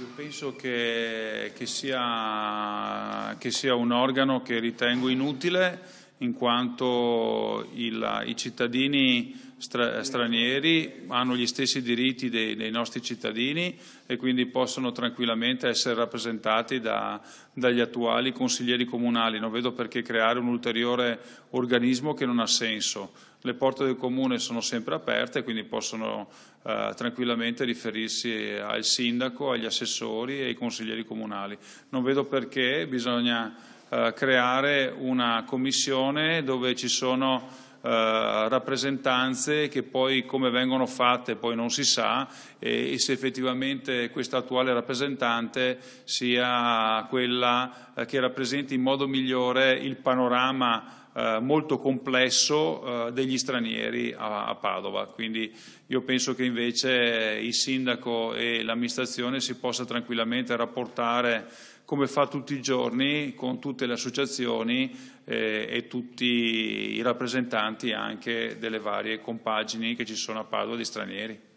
Io penso che, che, sia, che sia un organo che ritengo inutile in quanto il, i cittadini stra stranieri hanno gli stessi diritti dei, dei, nostri cittadini e quindi possono tranquillamente essere rappresentati da, dagli attuali consiglieri comunali. Non vedo perché creare un ulteriore organismo che non ha senso. Le porte del comune sono sempre aperte, quindi possono eh, tranquillamente riferirsi al sindaco, agli assessori e ai consiglieri comunali. Non vedo perché bisogna eh, creare una commissione dove ci sono eh, rappresentanze che poi come vengono fatte poi non si sa e, e se effettivamente questa attuale rappresentante sia quella eh, che rappresenti in modo migliore il panorama eh, molto complesso eh, degli stranieri a, a, Padova. Quindi io penso che invece il sindaco e l'amministrazione si possa tranquillamente rapportare come fa tutti i giorni con tutte le associazioni eh, e tutti i rappresentanti anche delle varie compagini che ci sono a Padova di stranieri.